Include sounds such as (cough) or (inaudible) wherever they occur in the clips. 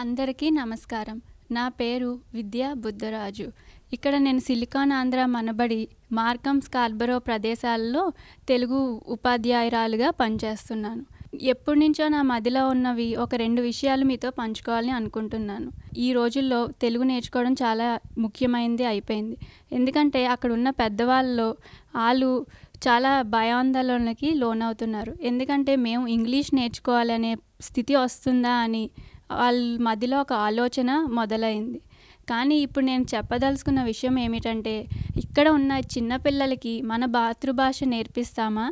అందరికీ నమస్కారం నా పేరు విద్యా బుద్ధరాజు ఇక్కడ నేను silicon Andhra Manabadi Markham Scarborough ప్రదేశాల్లో తెలుగు ఉపాధ్యాయురాలుగా పనిచేస్తున్నాను ఎప్పటి నుంచో నా మదిలో ఉన్నవి ఒక రెండు విషయాలు మీతో పంచుకోవాలని అనుకుంటున్నాను ఈ రోజుల్లో తెలుగు నేర్చుకోవడం చాలా ముఖ్యమైనది అయిపోయింది ఎందుకంటే అక్కడ ఉన్న పెద్దవాళ్ళు వాళ్ళు చాలా భయాందోళనకి లోనవుతున్నారు ఎందుకంటే మేము ఇంగ్లీష్ నేర్చుకోవాలనే స్థితి వస్తుందా అని వాళ్ళ మధ్యలో ఒక ఆలోచన మొదలైంది కానీ ఇప్పుడు నేను చెప్పదలుచుకున్న విషయం ఏమిటంటే ఇక్కడ ఉన్న చిన్నపిల్లలకి మన మాతృభాష నేర్పిస్తామా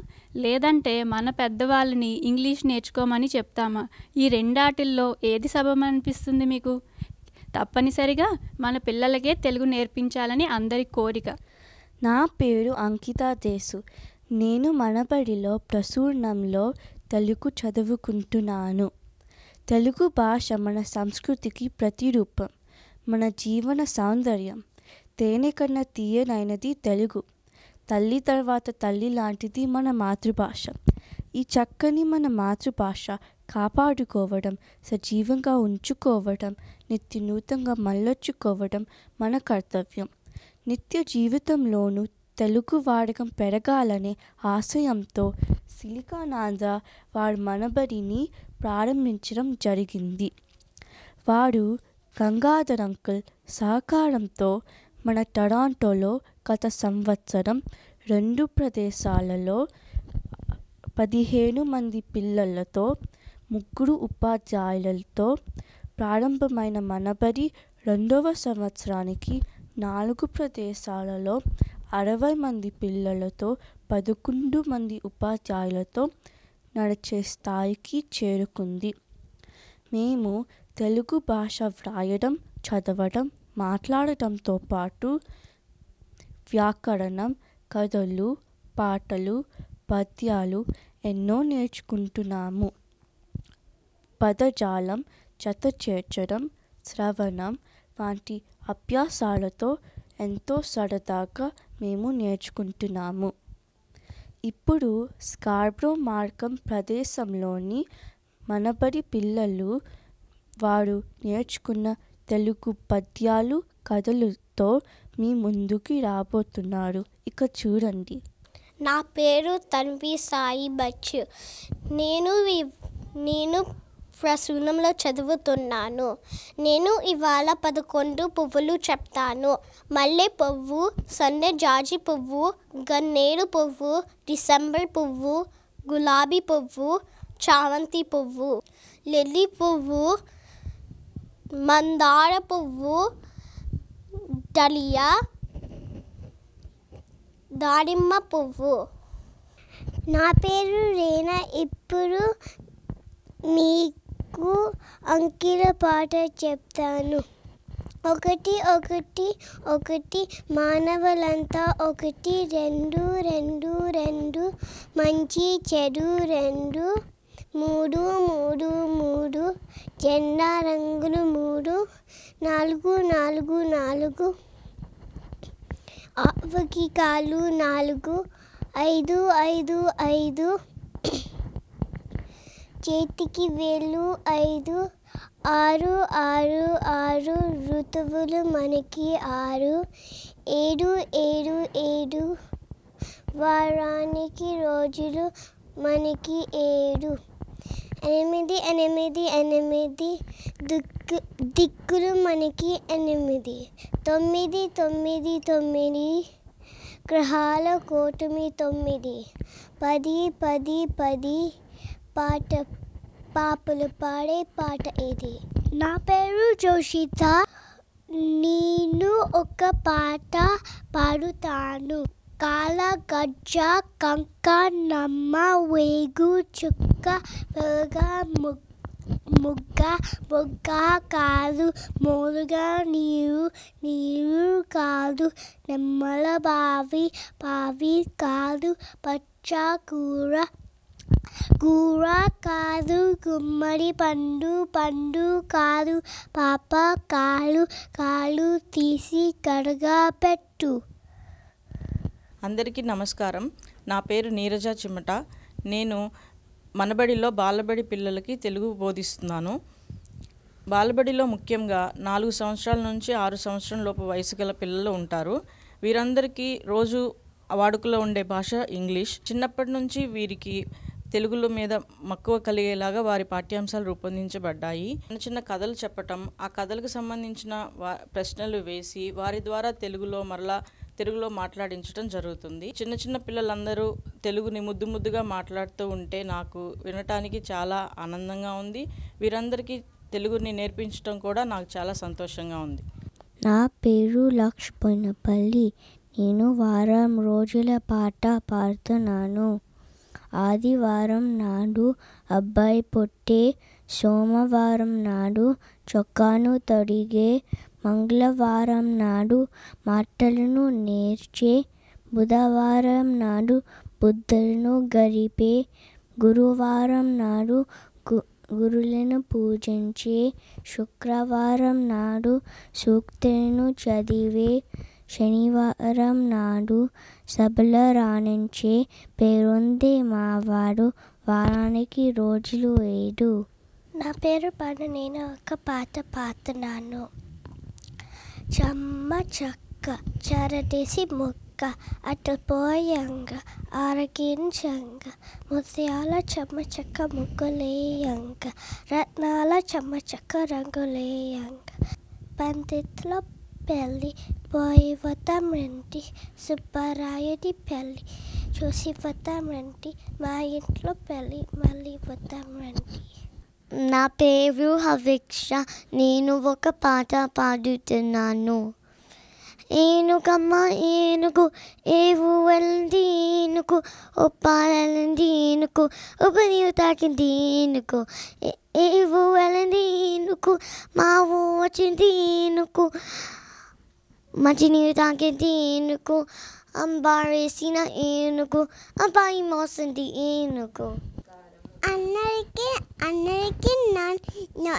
లేదంటే మన పెద్దవాళ్ళని ఇంగ్లీష్ నేర్చుకోమని చెప్తామా ఈ రెండాటిల్లో ఏది సబమనిపిస్తుంది మీకు తప్పనిసరిగా మన పిల్లలకే తెలుగు నేర్పించాలని అందరి కోరిక నా పేరు అంకిత దేశు నేను మనబడిలో ప్రసూర్ణంలో తెలుగు చదువుకుంటున్నాను తెలుగు భాష మన సంస్కృతికి ప్రతిరూపం మన జీవన సౌందర్యం తేనె కన్నా తీయనైనది తెలుగు తల్లి తర్వాత తల్లి లాంటిది మన మాతృభాష ఈ చక్కని మన మాతృభాష కాపాడుకోవడం సజీవంగా ఉంచుకోవడం నిత్య నూతంగా మళ్ళొచ్చుకోవడం మన కర్తవ్యం నిత్య జీవితంలోనూ తెలుగు వాడకం పెరగాలనే ఆశయంతో సిలికానాంధ్ర వారి మనబడిని ప్రారంభించడం జరిగింది వారు గంగాధర్ అంకుల్ సహకారంతో మన టొరాంటోలో గత సంవత్సరం రెండు ప్రదేశాలలో పదిహేను మంది పిల్లలతో ముగ్గురు ఉపాధ్యాయులతో ప్రారంభమైన మనబడి రెండవ సంవత్సరానికి నాలుగు ప్రదేశాలలో అరవై మంది పిల్లలతో పదకొండు మంది ఉపాధ్యాయులతో నడిచే స్థాయికి చేరుకుంది మేము తెలుగు భాష వ్రాయడం చదవడం మాట్లాడటంతో పాటు వ్యాకరణం కథలు పాటలు పద్యాలు ఎన్నో నేర్చుకుంటున్నాము పదజాలం జత చేర్చడం శ్రవణం వంటి అభ్యాసాలతో ఎంతో సరదాగా మేము నేర్చుకుంటున్నాము ఇప్పుడు స్కార్బ్రో మార్గం ప్రదేశంలోని మనబడి పిల్లలు వారు నేర్చుకున్న తెలుగు పద్యాలు కథలతో మీ ముందుకి రాబోతున్నారు ఇక చూడండి నా పేరు తన్వి సాయి బచ్చు నేను నేను ప్రసూనంలో చదువుతున్నాను నేను ఇవాళ పదకొండు పువ్వులు చెప్తాను మల్లె పువ్వు సన్న జాజి పువ్వు గన్నేరు పువ్వు డిసెంబర్ పువ్వు గులాబీ పువ్వు చావంతి పువ్వు లిల్లీ పువ్వు మందార పువ్వు డలియా దాడిమ్మ పువ్వు నా పేరు రేణ ఇప్పుడు మీ మీకు అంకిల పాట చెప్తాను ఒకటి ఒకటి ఒకటి మానవులంతా ఒకటి రెండు రెండు రెండు మంచి చెడు రెండు మూడు మూడు మూడు జెండా రంగులు మూడు నాలుగు నాలుగు నాలుగు ఆవకి కాలు నాలుగు ఐదు ఐదు ఐదు చేతికి వేలు ఐదు ఆరు ఆరు ఆరు ఋతువులు మనకి ఆరు ఏడు ఏడు ఏడు వారానికి రోజులు మనకి ఏడు ఎనిమిది ఎనిమిది ఎనిమిది దిక్కు దిక్కులు మనకి ఎనిమిది తొమ్మిది తొమ్మిది తొమ్మిది గ్రహాల కూటమి తొమ్మిది పది పది పది పాట పాపలు పాడే పాట ఇది నా పేరు జోషిత నేను ఒక పాట పాడుతాను కాల గజ్జ కంక నమ్మ వేగు చుక్క పెరుగా ముగ్గ బొగ్గ కాదు మోరుగా నీరు నీరు కాదు నెమ్మల బావి బావి కాదు పచ్చ కూర కూర కాదు గుమ్మడి పండు పండు కాదు పాప కాలు కాలు తీసి పెట్టు అందరికీ నమస్కారం నా పేరు నీరజ చిమట నేను మనబడిలో బాలబడి పిల్లలకి తెలుగు బోధిస్తున్నాను బాలబడిలో ముఖ్యంగా నాలుగు సంవత్సరాల నుంచి ఆరు సంవత్సరం లోపు వయసు గల పిల్లలు ఉంటారు వీరందరికీ రోజు వాడుకలో ఉండే భాష ఇంగ్లీష్ చిన్నప్పటి నుంచి వీరికి తెలుగులో మీద మక్కువ కలిగేలాగా వారి పాఠ్యాంశాలు రూపొందించబడ్డాయి చిన్న చిన్న కథలు చెప్పటం ఆ కథలకు సంబంధించిన ప్రశ్నలు వేసి వారి ద్వారా తెలుగులో మరలా తెలుగులో మాట్లాడించడం జరుగుతుంది చిన్న చిన్న పిల్లలందరూ తెలుగుని ముద్దు ముద్దుగా మాట్లాడుతూ ఉంటే నాకు వినటానికి చాలా ఆనందంగా ఉంది వీరందరికీ తెలుగుని నేర్పించడం కూడా నాకు చాలా సంతోషంగా ఉంది నా పేరు లక్ష్మణపల్లి నేను వారం రోజుల పాట పాడుతున్నాను ఆదివారం నాడు అబ్బాయి పొట్టే సోమవారం నాడు చొక్కాను తడిగే మంగళవారం నాడు మాటలను నేర్చే బుధవారం నాడు బుద్ధులను గరిపే గురువారం నాడు గు గురులను పూజించే శుక్రవారం నాడు సూక్తులను చదివే శనివారం నాడు సభల రాణించే పేరుంది మావాడు వారానికి రోజులు ఏడు నా పేరు పాడు నేను ఒక పాత పాడుతున్నాను చమ్మ చక్క చరటేసి ముక్క అటు పోయంగ ఆరగించంగ ముత్యాల చమ్మ చక్క ముగ్గులేయంగ రత్నాల చమ్మ చక్క రంగులేయంగ పంతిలో పెళ్ళి పోయి వతం రండి సుబ్బరాయుడి పెళ్ళి చూసి వతం రండి మా ఇంట్లో పెళ్ళి మళ్ళీ వతం రండి నా పేరు హవిక్ష నేను ఒక పాట పాడుతున్నాను ఏనుగమ్మ ఏనుగు ఏవు వెళ్ళింది ఏనుగు ఒప్పాలంది ఏనుగు నీవు తాకింది ఏనుగు ఏవు వెళ్ళింది ఏనుగు మా వచ్చింది ఏనుగు మంచినీరు తాకితే ఏనుకు అంబారేసిన ఏనుకు అబ్బాయి మోసింది ఏనుకు అందరికీ అందరికీ నా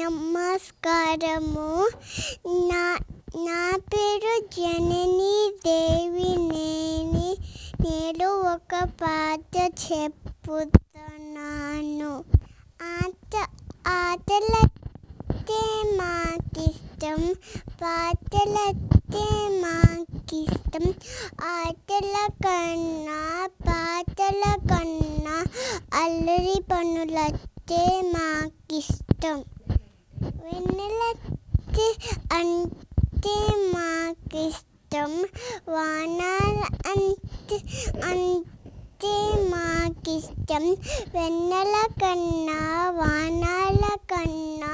నమస్కారము నా నా పేరు జనని దేవి నేను నేను ఒక పాట చెప్పుతున్నాను ఆట ఆటల పాటలంటే మాకిష్టం పాటలంటే మాకిష్టం ఆటల కన్నా పాటల కన్నా అల్లరి పనులంటే మాకిష్టం వెన్నెలంటే అంటే మాకిష్టం వానాలు అంటే అంటే అంటే మాకిష్టం వెన్నెల కన్నా వానాల కన్నా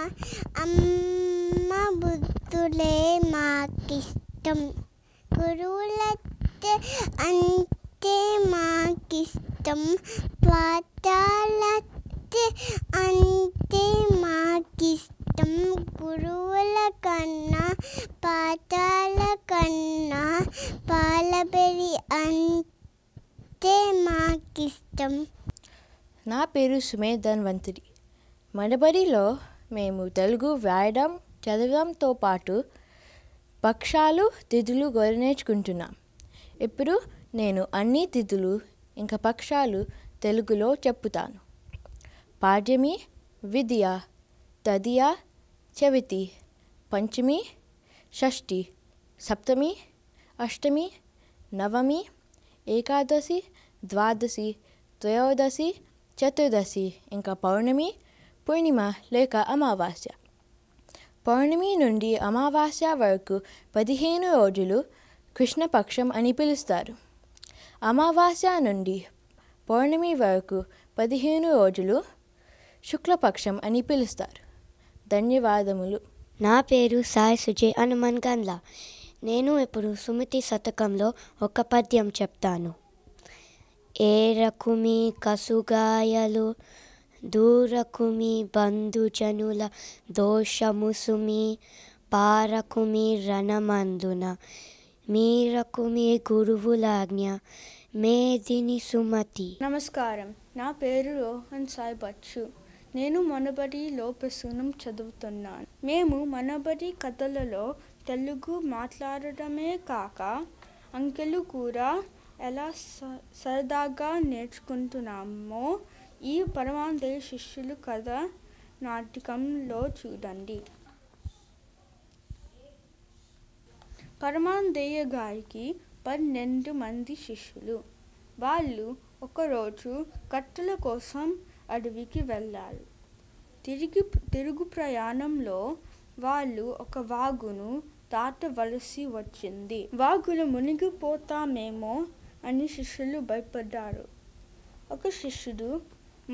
అమ్మ బుద్ధులే మాకిష్టం గురువులతే అంటే మాకిష్టం పాఠాలతే అంటే మాకిష్టం గురువుల కన్నా పాఠాల కన్నా పాలబెరి అంటే అంటే నాకు ఇష్టం నా పేరు సుమేధన్ వంతిరి మనబడిలో మేము తెలుగు వ్రాయడం చదవడంతో పాటు పక్షాలు తిథులు గొర్రె నేర్చుకుంటున్నాం ఇప్పుడు నేను అన్ని తిథులు ఇంకా పక్షాలు తెలుగులో చెప్పుతాను పాడ్యమి విద్య తదియ చవితి పంచమి షష్ఠి సప్తమి అష్టమి నవమి ఏకాదశి ద్వాదశి త్రయోదశి చతుర్దశి ఇంకా పౌర్ణమి పూర్ణిమ లేక అమావాస్య పౌర్ణమి నుండి అమావాస్య వరకు పదిహేను రోజులు కృష్ణపక్షం అని పిలుస్తారు అమావాస్య నుండి పౌర్ణమి వరకు పదిహేను రోజులు శుక్లపక్షం అని పిలుస్తారు ధన్యవాదములు నా పేరు సాయి సుజయ్ హనుమాన్ గంధ్లా నేను ఇప్పుడు సుమతి శతకంలో ఒక పద్యం చెప్తాను ఏరకుమి కసుగాయలు దూరకుమి బంధుజనుల దోషము సుమి పారకుమి రణమందున మీరకుమి గురువులాజ్ఞ మేదిని సుమతి నమస్కారం నా పేరు రోహన్ సాయి బచ్చు నేను మనబడి లోపసునం చదువుతున్నాను మేము మనబడి కథలలో తెలుగు మాట్లాడటమే కాక అంకెలు కూడా ఎలా స సరదాగా నేర్చుకుంటున్నామో ఈ పరమాంధ్ర శిష్యులు కథ నాటకంలో చూడండి పరమాందేయ గారికి పన్నెండు మంది శిష్యులు వాళ్ళు ఒకరోజు కట్టెల కోసం అడవికి వెళ్ళారు తిరిగి తిరుగు ప్రయాణంలో వాళ్ళు ఒక వాగును దాటవలసి వచ్చింది వాగులు మునిగిపోతామేమో అని శిష్యులు భయపడ్డారు ఒక శిష్యుడు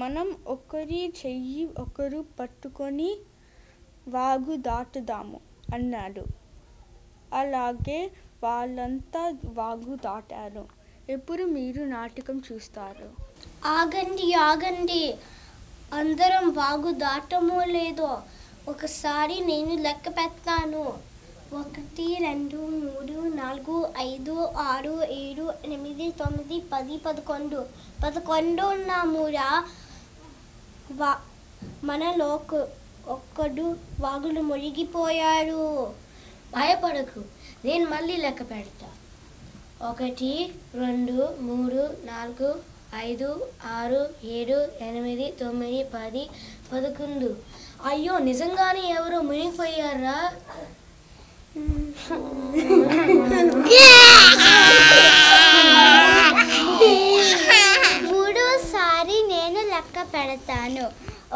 మనం ఒకరి చెయ్యి ఒకరు పట్టుకొని వాగు దాటుదాము అన్నాడు అలాగే వాళ్ళంతా వాగు దాటారు ఎప్పుడు మీరు నాటకం చూస్తారు ఆగండి ఆగండి అందరం వాగు దాటమో లేదో ఒకసారి నేను లెక్క పెడతాను ఒకటి రెండు మూడు నాలుగు ఐదు ఆరు ఏడు ఎనిమిది తొమ్మిది పది పదకొండు పదకొండు నామురా వా మనలో ఒక్కడు వాగులు మురిగిపోయాడు భయపడకు నేను మళ్ళీ లెక్క పెడతా ఒకటి రెండు మూడు నాలుగు ఐదు ఆరు ఏడు ఎనిమిది తొమ్మిది పది పదకొండు అయ్యో నిజంగానే ఎవరో మునిగిపోయారా మూడోసారి నేను లెక్క పెడతాను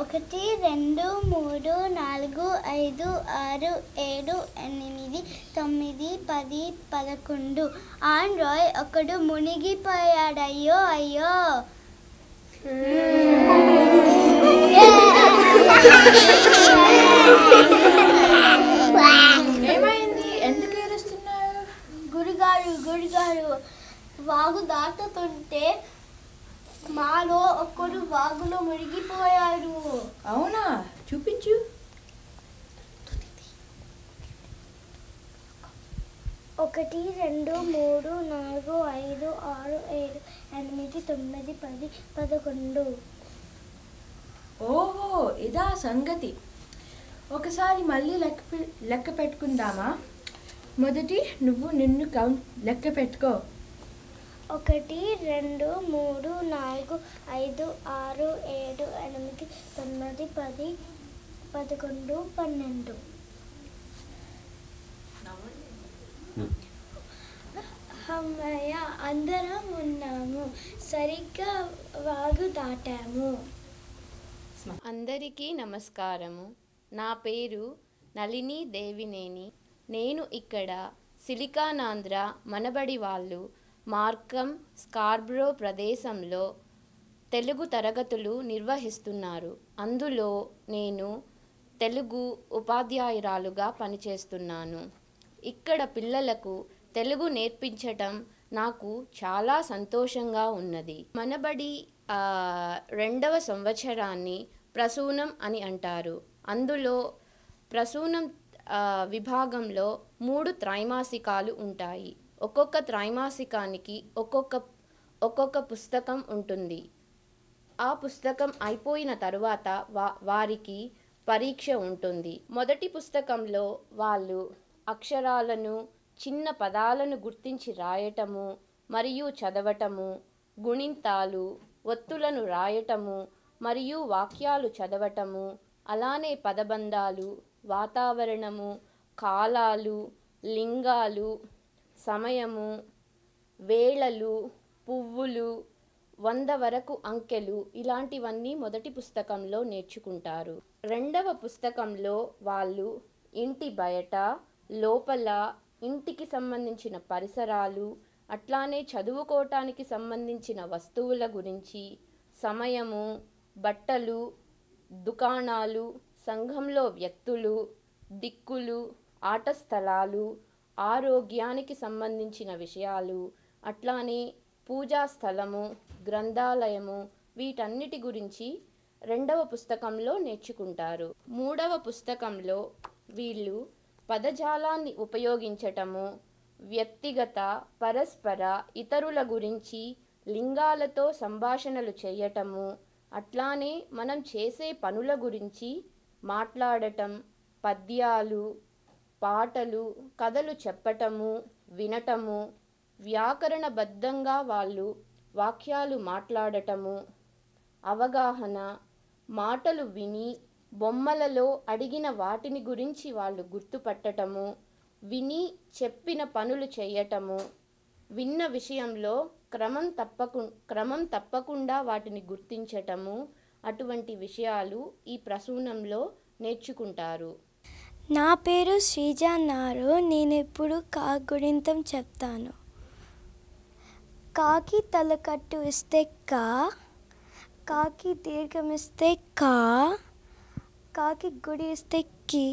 ఒకటి రెండు మూడు నాలుగు ఐదు ఆరు ఏడు ఎనిమిది తొమ్మిది పది పదకొండు ఆండ్రాయ్ ఒకడు మునిగిపోయాడయ్యో అయ్యో hmm. Yeah! (laughs) మొగుడు గారు వాగు దాటుతుంటే మాలో ఒక్కడు వాగులో మురిగిపోయారు అవునా చూపించు ఒకటి రెండు మూడు నాలుగు ఐదు ఆరు ఏడు ఎనిమిది తొమ్మిది పది పదకొండు ఓహో ఇదా సంగతి ఒకసారి మళ్ళీ లెక్క లెక్క పెట్టుకుందామా మొదటి నువ్వు నిన్ను కౌంట్ లెక్క పెట్టుకో ఒకటి రెండు మూడు నాలుగు ఐదు ఆరు ఏడు ఎనిమిది తొమ్మిది పది పదకొండు పన్నెండు అమ్మయ్య అందరం ఉన్నాము సరిగ్గా వాగు దాటాము అందరికీ నమస్కారము నా పేరు నళిని దేవినేని నేను ఇక్కడ సిలికానాంధ్ర మనబడి వాళ్ళు మార్కం స్కార్బ్రో ప్రదేశంలో తెలుగు తరగతులు నిర్వహిస్తున్నారు అందులో నేను తెలుగు ఉపాధ్యాయురాలుగా పనిచేస్తున్నాను ఇక్కడ పిల్లలకు తెలుగు నేర్పించటం నాకు చాలా సంతోషంగా ఉన్నది మనబడి రెండవ సంవత్సరాన్ని ప్రసూనం అని అంటారు అందులో ప్రసూనం విభాగంలో మూడు త్రైమాసికాలు ఉంటాయి ఒక్కొక్క త్రైమాసికానికి ఒక్కొక్క ఒక్కొక్క పుస్తకం ఉంటుంది ఆ పుస్తకం అయిపోయిన తరువాత వా వారికి పరీక్ష ఉంటుంది మొదటి పుస్తకంలో వాళ్ళు అక్షరాలను చిన్న పదాలను గుర్తించి రాయటము మరియు చదవటము గుణింతాలు ఒత్తులను రాయటము మరియు వాక్యాలు చదవటము అలానే పదబంధాలు వాతావరణము కాలాలు లింగాలు సమయము వేళలు పువ్వులు వంద వరకు అంకెలు ఇలాంటివన్నీ మొదటి పుస్తకంలో నేర్చుకుంటారు రెండవ పుస్తకంలో వాళ్ళు ఇంటి బయట లోపల ఇంటికి సంబంధించిన పరిసరాలు అట్లానే చదువుకోవటానికి సంబంధించిన వస్తువుల గురించి సమయము బట్టలు దుకాణాలు సంఘంలో వ్యక్తులు దిక్కులు ఆట స్థలాలు ఆరోగ్యానికి సంబంధించిన విషయాలు అట్లానే పూజా స్థలము గ్రంథాలయము వీటన్నిటి గురించి రెండవ పుస్తకంలో నేర్చుకుంటారు మూడవ పుస్తకంలో వీళ్ళు పదజాలాన్ని ఉపయోగించటము వ్యక్తిగత పరస్పర ఇతరుల గురించి లింగాలతో సంభాషణలు చేయటము అట్లానే మనం చేసే పనుల గురించి మాట్లాడటం పద్యాలు పాటలు కథలు చెప్పటము వినటము వ్యాకరణబద్ధంగా వాళ్ళు వాక్యాలు మాట్లాడటము అవగాహన మాటలు విని బొమ్మలలో అడిగిన వాటిని గురించి వాళ్ళు గుర్తుపట్టటము విని చెప్పిన పనులు చేయటము విన్న విషయంలో క్రమం తప్పకు క్రమం తప్పకుండా వాటిని గుర్తించటము అటువంటి విషయాలు ఈ ప్రసూనంలో నేర్చుకుంటారు నా పేరు శ్రీజ నారు నేను ఇప్పుడు కాగుడింతం చెప్తాను కాకి తలకట్టు ఇస్తే కా కాకి దీర్ఘం ఇస్తే కా కాకి గుడి ఇస్తే కి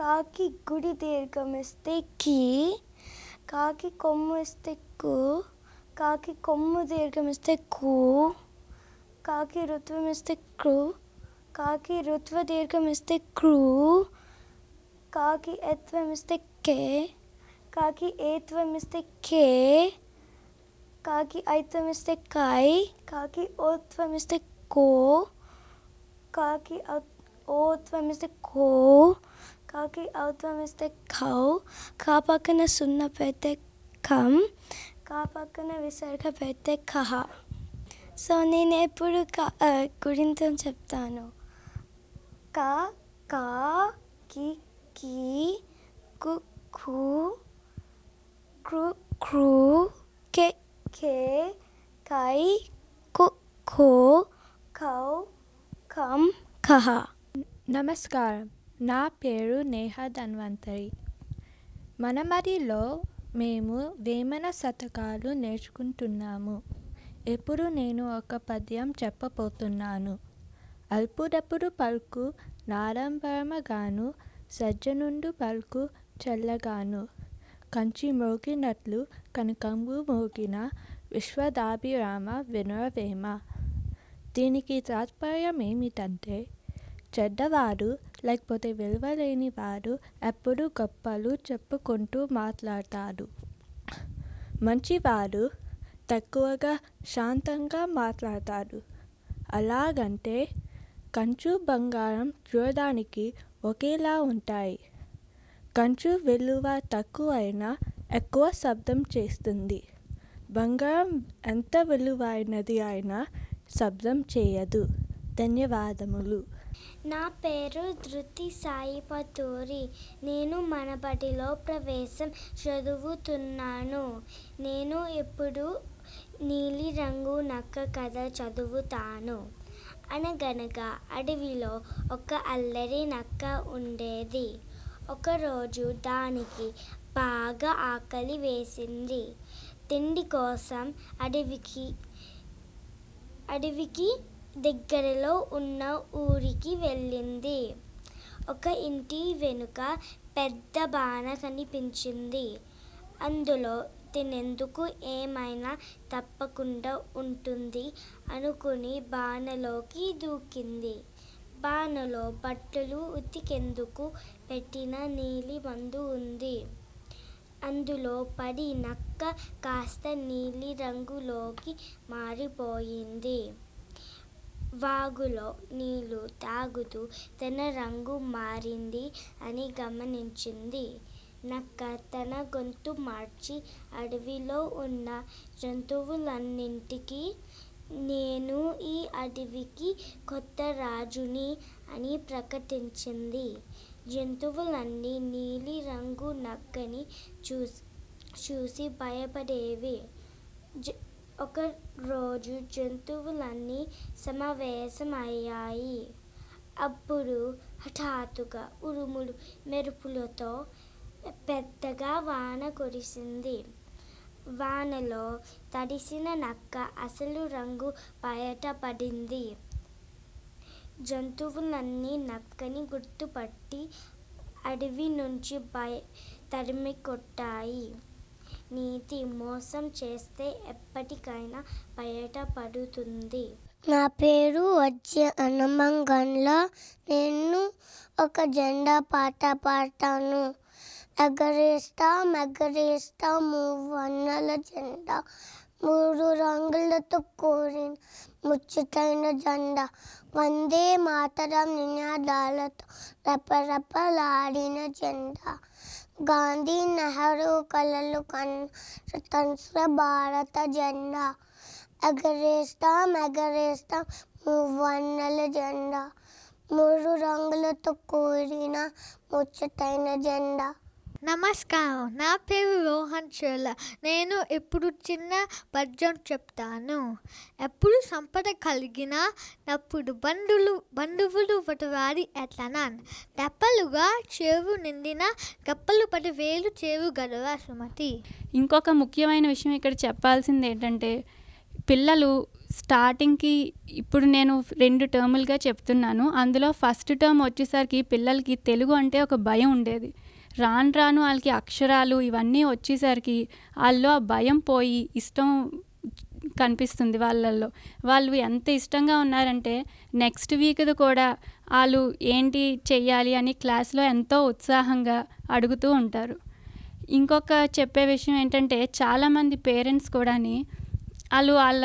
కాకి గుడి దీర్ఘం ఇస్తే కి కాకి కొమ్ము ఇస్తే కు కాకి కొమ్ము దీర్ఘం ఇస్తే కూ काकी ऋत्व मिस्ते क्रू काकी ऋत्व दीर्घ मिस्ते क्रू काकी एत्व मिस्ते के काकी एत्व मिस्ते के काकी ऐत्व मिस्ते काई काकी ओत्व मिस्ते को काकी ओत्व मिस्ते को काकी ओत्व मिस्ते खाओ का पकन सुन्न पैते कम का विसर्ग पैते कहा సో నేను ఎప్పుడు కా గురించి చెప్తాను క కా కి కి కు కు క్రు క్రు కె కే కై కు ఖో కౌ కమ్ కహ నమస్కారం నా పేరు నేహ ధన్వంతరి మనమరిలో మేము వేమన శతకాలు నేర్చుకుంటున్నాము ఇప్పుడు నేను ఒక పద్యం చెప్పబోతున్నాను అల్పుడప్పుడు పల్కు నారంభమగాను సజ్జనుండు పల్కు చల్లగాను కంచి మోగినట్లు కనకంబు మోగిన విశ్వదాభిరామ వినవేమ దీనికి తాత్పర్యం ఏమిటంటే చెడ్డవారు లేకపోతే విలువలేని వారు ఎప్పుడూ గొప్పలు చెప్పుకుంటూ మాట్లాడతారు మంచివారు తక్కువగా శాంతంగా మాట్లాడతారు అలాగంటే కంచు బంగారం చూడడానికి ఒకేలా ఉంటాయి కంచు విలువ తక్కువైనా ఎక్కువ శబ్దం చేస్తుంది బంగారం ఎంత విలువైనది అయినా శబ్దం చేయదు ధన్యవాదములు నా పేరు ధృతి సాయిపతూరి నేను మనబడిలో ప్రవేశం చదువుతున్నాను నేను ఇప్పుడు నీలిరంగు నక్క కథ చదువుతాను అనగనగా అడవిలో ఒక అల్లరి నక్క ఉండేది ఒకరోజు దానికి బాగా ఆకలి వేసింది తిండి కోసం అడవికి అడవికి దగ్గరలో ఉన్న ఊరికి వెళ్ళింది ఒక ఇంటి వెనుక పెద్ద బాణ కనిపించింది అందులో తినేందుకు ఏమైనా తప్పకుండా ఉంటుంది అనుకుని బాణలోకి దూకింది. బాణలో బట్టలు ఉతికేందుకు పెట్టిన నీలి మందు ఉంది. అందులో పడి నక్క కాస్త నీలి రంగులోకి మారిపోయింది. వాగులో నీళ్ళు తాగుతూ తన రంగు మారింది అని గమనించింది. నక్క తన గొంతు మార్చి అడవిలో ఉన్న జంతువులన్నింటికీ నేను ఈ అడవికి కొత్త రాజుని అని ప్రకటించింది జంతువులన్నీ నీలి రంగు నక్కని చూసి చూసి భయపడేవి జ ఒక రోజు జంతువులన్నీ సమావేశమయ్యాయి అప్పుడు హఠాత్తుగా ఉరుములు మెరుపులతో పెద్దగా వాన కురిసింది వానలో తడిసిన నక్క అసలు రంగు బయటపడింది జంతువులన్నీ నక్కని గుర్తుపట్టి అడవి నుంచి బయ తరిమి కొట్టాయి నీతి మోసం చేస్తే ఎప్పటికైనా బయటపడుతుంది నా పేరు వచ్చి హనుమంగంలో నేను ఒక జెండా పాట పాడతాను ఎగరేస్తా మెగరేస్తా మూవన్నెల జెండా మూడు రంగులతో కోరిన ముచ్చటైన జెండా వందే మాతరం నినాదాలతో రెపరెపలాడిన జెండా గాంధీ నెహ్రూ కలలు కన్న భారత జెండా ఎగరేస్తాం ఎగరేస్తాం మూవన్నెల జెండా మూడు రంగులతో కూడిన ముచ్చటైన జెండా నమస్కారం నా పేరు రోహన్ చోళ నేను ఎప్పుడు చిన్న పద్యం చెప్తాను ఎప్పుడు సంపద కలిగిన అప్పుడు బంధువులు బంధువులు పటువారి ఎట్లనాన్ తెప్పలుగా చెవు నిండిన గప్పలు పది వేలు చేవు గడవ సుమతి ఇంకొక ముఖ్యమైన విషయం ఇక్కడ చెప్పాల్సింది ఏంటంటే పిల్లలు స్టార్టింగ్కి ఇప్పుడు నేను రెండు టర్ములుగా చెప్తున్నాను అందులో ఫస్ట్ టర్మ్ వచ్చేసరికి పిల్లలకి తెలుగు అంటే ఒక భయం ఉండేది రాను రాను వాళ్ళకి అక్షరాలు ఇవన్నీ వచ్చేసరికి వాళ్ళు ఆ భయం పోయి ఇష్టం కనిపిస్తుంది వాళ్ళల్లో వాళ్ళు ఎంత ఇష్టంగా ఉన్నారంటే నెక్స్ట్ వీక్ది కూడా వాళ్ళు ఏంటి చెయ్యాలి అని క్లాస్లో ఎంతో ఉత్సాహంగా అడుగుతూ ఉంటారు ఇంకొక చెప్పే విషయం ఏంటంటే చాలామంది పేరెంట్స్ కూడాని వాళ్ళు వాళ్ళ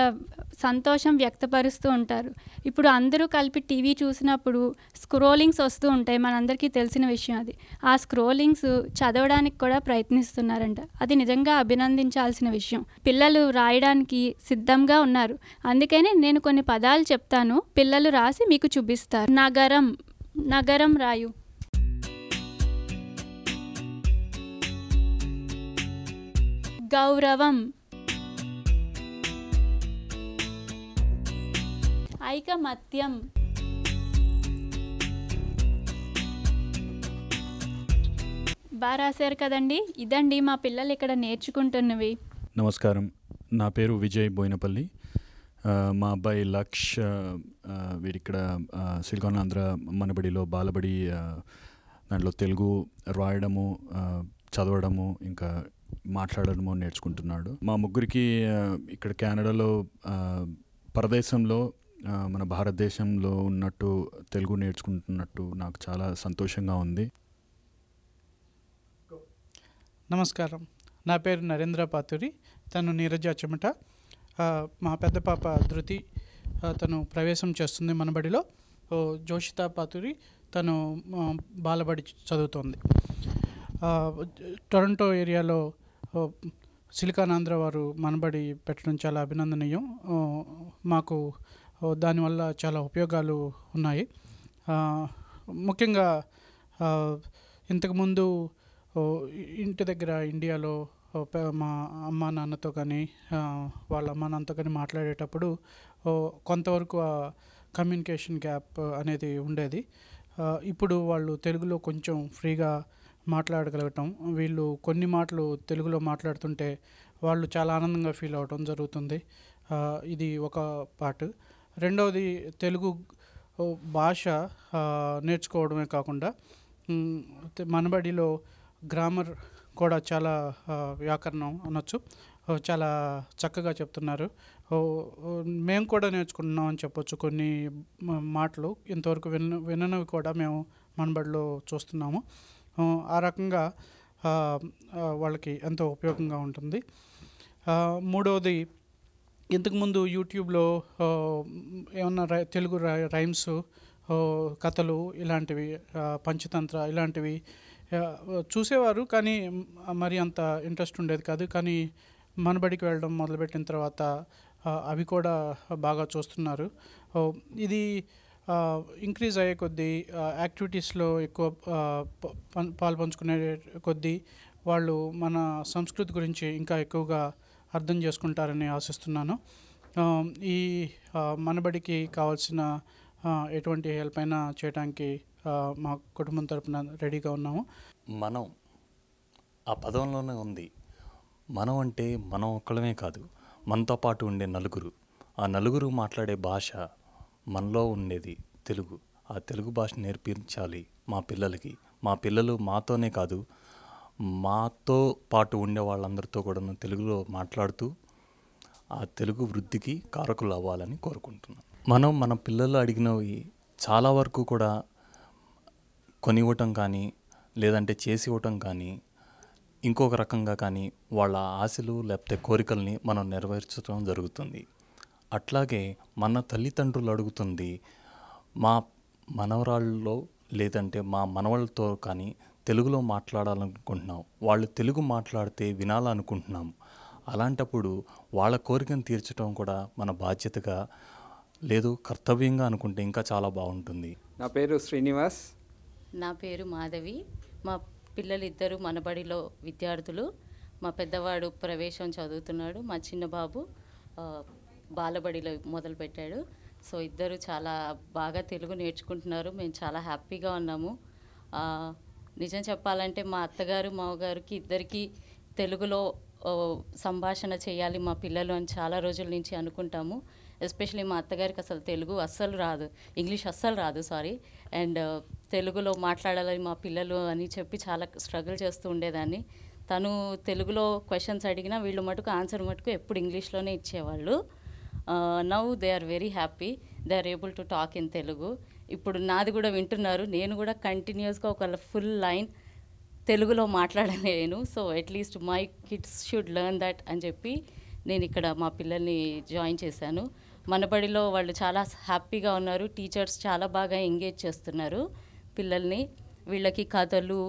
సంతోషం వ్యక్తపరుస్తూ ఉంటారు ఇప్పుడు అందరూ కలిపి టీవీ చూసినప్పుడు స్క్రోలింగ్స్ వస్తూ ఉంటాయి మనందరికీ తెలిసిన విషయం అది ఆ స్క్రోలింగ్స్ చదవడానికి కూడా ప్రయత్నిస్తున్నారంట అది నిజంగా అభినందించాల్సిన విషయం పిల్లలు రాయడానికి సిద్ధంగా ఉన్నారు అందుకనే నేను కొన్ని పదాలు చెప్తాను పిల్లలు రాసి మీకు చూపిస్తారు నగరం నగరం రాయు గౌరవం ఐకమత్యం బాగా రాశారు కదండి ఇదండి మా పిల్లలు ఇక్కడ నేర్చుకుంటున్నవి నమస్కారం నా పేరు విజయ్ బోయినపల్లి మా అబ్బాయి లక్ష్ వీడిక్కడ సిలికాన్ ఆంధ్ర మనబడిలో బాలబడి దాంట్లో తెలుగు రాయడము చదవడము ఇంకా మాట్లాడడము నేర్చుకుంటున్నాడు మా ముగ్గురికి ఇక్కడ కెనడాలో పరదేశంలో మన భారతదేశంలో ఉన్నట్టు తెలుగు నేర్చుకుంటున్నట్టు నాకు చాలా సంతోషంగా ఉంది నమస్కారం నా పేరు నరేంద్ర పాతురి తను నీరజ చెమట మా పెద్ద పాప ధృతి తను ప్రవేశం చేస్తుంది మన బడిలో జోషిత పాతురి తను బాలబడి చదువుతోంది టొరంటో ఏరియాలో సిలికానాంధ్ర వారు మనబడి పెట్టడం చాలా అభినందనీయం మాకు దానివల్ల చాలా ఉపయోగాలు ఉన్నాయి ముఖ్యంగా ఇంతకుముందు ఇంటి దగ్గర ఇండియాలో మా అమ్మ నాన్నతో కానీ వాళ్ళ అమ్మ నాన్నతో కానీ మాట్లాడేటప్పుడు కొంతవరకు ఆ కమ్యూనికేషన్ గ్యాప్ అనేది ఉండేది ఇప్పుడు వాళ్ళు తెలుగులో కొంచెం ఫ్రీగా మాట్లాడగలగటం వీళ్ళు కొన్ని మాటలు తెలుగులో మాట్లాడుతుంటే వాళ్ళు చాలా ఆనందంగా ఫీల్ అవటం జరుగుతుంది ఇది ఒక పార్ట్ రెండవది తెలుగు భాష నేర్చుకోవడమే కాకుండా మనబడిలో గ్రామర్ కూడా చాలా వ్యాకరణం అనొచ్చు చాలా చక్కగా చెప్తున్నారు మేము కూడా నేర్చుకుంటున్నాం అని చెప్పొచ్చు కొన్ని మాటలు ఇంతవరకు విన విననవి కూడా మేము మనబడిలో చూస్తున్నాము ఆ రకంగా వాళ్ళకి ఎంతో ఉపయోగంగా ఉంటుంది మూడవది ఇంతకుముందు యూట్యూబ్లో ఏమన్నా రై తెలుగు రైమ్స్ కథలు ఇలాంటివి పంచతంత్ర ఇలాంటివి చూసేవారు కానీ మరి అంత ఇంట్రెస్ట్ ఉండేది కాదు కానీ మనబడికి వెళ్ళడం మొదలుపెట్టిన తర్వాత అవి కూడా బాగా చూస్తున్నారు ఇది ఇంక్రీజ్ అయ్యే కొద్దీ యాక్టివిటీస్లో ఎక్కువ పాల్పంచుకునే కొద్దీ వాళ్ళు మన సంస్కృతి గురించి ఇంకా ఎక్కువగా అర్థం చేసుకుంటారని ఆశిస్తున్నాను ఈ మనబడికి కావాల్సిన ఎటువంటి హెల్ప్ అయినా చేయడానికి మా కుటుంబం తరపున రెడీగా ఉన్నాము మనం ఆ పదంలోనే ఉంది మనం అంటే మనం ఒక్కడమే కాదు మనతో పాటు ఉండే నలుగురు ఆ నలుగురు మాట్లాడే భాష మనలో ఉండేది తెలుగు ఆ తెలుగు భాష నేర్పించాలి మా పిల్లలకి మా పిల్లలు మాతోనే కాదు మాతో పాటు ఉండే వాళ్ళందరితో కూడా తెలుగులో మాట్లాడుతూ ఆ తెలుగు వృద్ధికి కారకులు అవ్వాలని కోరుకుంటున్నాను మనం మన పిల్లలు అడిగినవి చాలా వరకు కూడా కొనివ్వటం కానీ లేదంటే చేసి ఇవ్వటం కానీ ఇంకొక రకంగా కానీ వాళ్ళ ఆశలు లేకపోతే కోరికల్ని మనం నెరవేర్చడం జరుగుతుంది అట్లాగే మన తల్లిదండ్రులు అడుగుతుంది మా మనవరాళ్ళలో లేదంటే మా మనవళ్ళతో కానీ తెలుగులో మాట్లాడాలనుకుంటున్నాం వాళ్ళు తెలుగు మాట్లాడితే వినాలనుకుంటున్నాం అలాంటప్పుడు వాళ్ళ కోరికను తీర్చడం కూడా మన బాధ్యతగా లేదు కర్తవ్యంగా అనుకుంటే ఇంకా చాలా బాగుంటుంది నా పేరు శ్రీనివాస్ నా పేరు మాధవి మా పిల్లలిద్దరూ మనబడిలో విద్యార్థులు మా పెద్దవాడు ప్రవేశం చదువుతున్నాడు మా చిన్న బాబు బాలబడిలో మొదలుపెట్టాడు సో ఇద్దరు చాలా బాగా తెలుగు నేర్చుకుంటున్నారు మేము చాలా హ్యాపీగా ఉన్నాము నిజం చెప్పాలంటే మా అత్తగారు మావగారికి ఇద్దరికి తెలుగులో సంభాషణ చేయాలి మా పిల్లలు అని చాలా రోజుల నుంచి అనుకుంటాము ఎస్పెషలీ మా అత్తగారికి అసలు తెలుగు అస్సలు రాదు ఇంగ్లీష్ అస్సలు రాదు సారీ అండ్ తెలుగులో మాట్లాడాలని మా పిల్లలు అని చెప్పి చాలా స్ట్రగుల్ చేస్తూ ఉండేదాన్ని తను తెలుగులో క్వశ్చన్స్ అడిగినా వీళ్ళు మటుకు ఆన్సర్ మటుకు ఎప్పుడు ఇంగ్లీష్లోనే ఇచ్చేవాళ్ళు now they are very happy they are able to talk in Telugu ఇప్పుడు నాది కూడా వింటున్నారు నేను కూడా కంటిన్యూస్గా ఒక ఫుల్ లైన్ తెలుగులో మాట్లాడలేను so at least my kids should learn that అని చెప్పి నేను ఇక్కడ మా పిల్లల్ని జాయిన్ చేశాను మనబడిలో వాళ్ళు చాలా హ్యాపీగా ఉన్నారు టీచర్స్ చాలా బాగా ఎంగేజ్ చేస్తున్నారు పిల్లల్ని వీళ్ళకి కథలు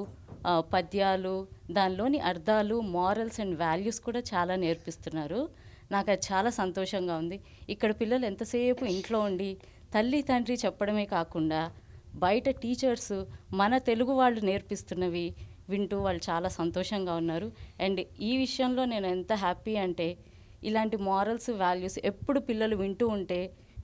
పద్యాలు దానిలోని అర్థాలు మారల్స్ అండ్ వాల్యూస్ కూడా చాలా నేర్పిస్తున్నారు నాకు అది చాలా సంతోషంగా ఉంది ఇక్కడ పిల్లలు ఎంతసేపు ఇంట్లో ఉండి తల్లి తండ్రి చెప్పడమే కాకుండా బయట టీచర్స్ మన తెలుగు వాళ్ళు నేర్పిస్తున్నవి వింటూ వాళ్ళు చాలా సంతోషంగా ఉన్నారు అండ్ ఈ విషయంలో నేను ఎంత హ్యాపీ అంటే ఇలాంటి మారల్స్ వాల్యూస్ ఎప్పుడు పిల్లలు వింటూ ఉంటే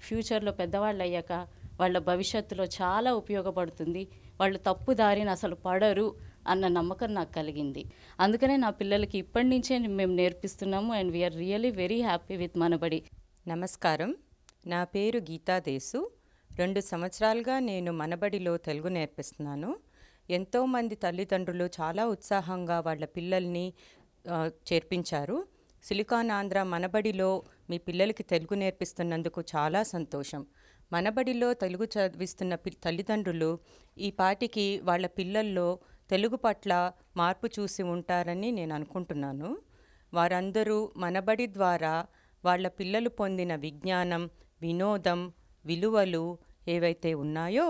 ఫ్యూచర్లో పెద్దవాళ్ళు అయ్యాక వాళ్ళ భవిష్యత్తులో చాలా ఉపయోగపడుతుంది వాళ్ళు తప్పు దారిని అసలు పడరు అన్న నమ్మకం నాకు కలిగింది అందుకనే నా పిల్లలకి ఇప్పటి నుంచే మేము నేర్పిస్తున్నాము and we are really very happy with Manabadi నమస్కారం నా పేరు గీతాదేసు రెండు సంవత్సరాలుగా నేను మనబడిలో తెలుగు నేర్పిస్తున్నాను ఎంతోమంది తల్లిదండ్రులు చాలా ఉత్సాహంగా వాళ్ళ పిల్లల్ని చేర్పించారు సిలికాన్ ఆంధ్ర మనబడిలో మీ పిల్లలకి తెలుగు నేర్పిస్తున్నందుకు చాలా సంతోషం మనబడిలో తెలుగు చదివిస్తున్న తల్లిదండ్రులు ఈ పాటికి వాళ్ళ పిల్లల్లో తెలుగు పట్ల మార్పు చూసి ఉంటారని నేను అనుకుంటున్నాను వారందరూ మనబడి ద్వారా వాళ్ళ పిల్లలు పొందిన విజ్ఞానం వినోదం విలువలు ఏవైతే ఉన్నాయో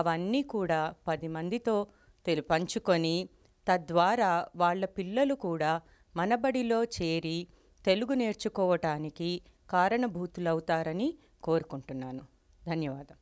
అవన్నీ కూడా పది మందితో తెలు పంచుకొని తద్వారా వాళ్ళ పిల్లలు కూడా మనబడిలో చేరి తెలుగు నేర్చుకోవటానికి కారణభూతులవుతారని కోరుకుంటున్నాను ధన్యవాదం